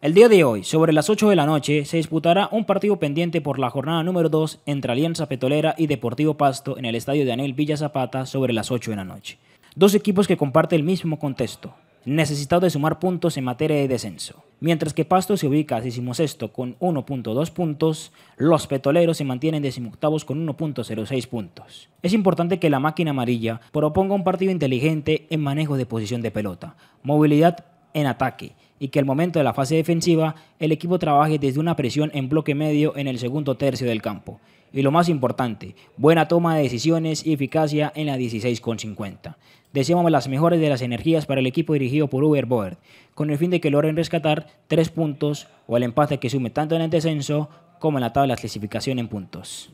El día de hoy, sobre las 8 de la noche, se disputará un partido pendiente por la jornada número 2 entre Alianza Petolera y Deportivo Pasto en el estadio de Anel Villa Zapata sobre las 8 de la noche. Dos equipos que comparten el mismo contexto, necesitados de sumar puntos en materia de descenso. Mientras que Pasto se ubica decimosexto con 1.2 puntos, los petoleros se mantienen decimoctavos con 1.06 puntos. Es importante que la máquina amarilla proponga un partido inteligente en manejo de posición de pelota, movilidad en ataque, y que al momento de la fase defensiva el equipo trabaje desde una presión en bloque medio en el segundo tercio del campo. Y lo más importante, buena toma de decisiones y eficacia en la 16.50. Deseamos las mejores de las energías para el equipo dirigido por Uber Boer, con el fin de que logren rescatar tres puntos o el empate que sume tanto en el descenso como en la tabla de clasificación en puntos.